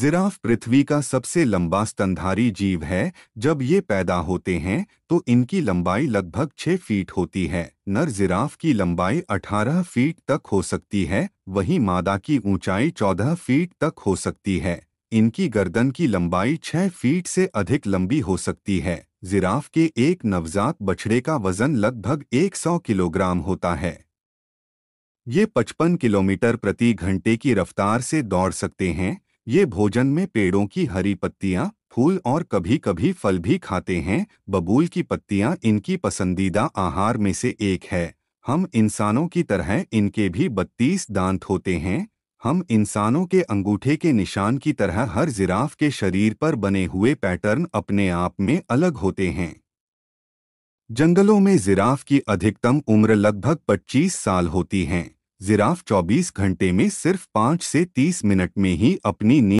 giraffe पृथ्वी का सबसे लंबा स्तनधारी जीव है जब ये पैदा होते हैं तो इनकी लंबाई लगभग 6 फीट होती है नर जिराफ की लंबाई 18 फीट तक हो सकती है वहीं मादा की ऊंचाई 14 फीट तक हो सकती है इनकी गर्दन की लंबाई 6 फीट से अधिक लंबी हो सकती है जिराफ के एक नवजात बछड़े का वजन लगभग 100 किलोग्राम होता है ये 55 किलोमीटर प्रति घंटे की रफ्तार से दौड़ सकते हैं ये भोजन में पेड़ों की हरी पत्तियां फूल और कभी कभी फल भी खाते हैं बबूल की पत्तियां इनकी पसंदीदा आहार में से एक है हम इंसानों की तरह इनके भी बत्तीस दांत होते हैं हम इंसानों के अंगूठे के निशान की तरह हर जिराफ के शरीर पर बने हुए पैटर्न अपने आप में अलग होते हैं जंगलों में जिराफ की अधिकतम उम्र लगभग 25 साल होती हैं जिराफ 24 घंटे में सिर्फ 5 से 30 मिनट में ही अपनी नींद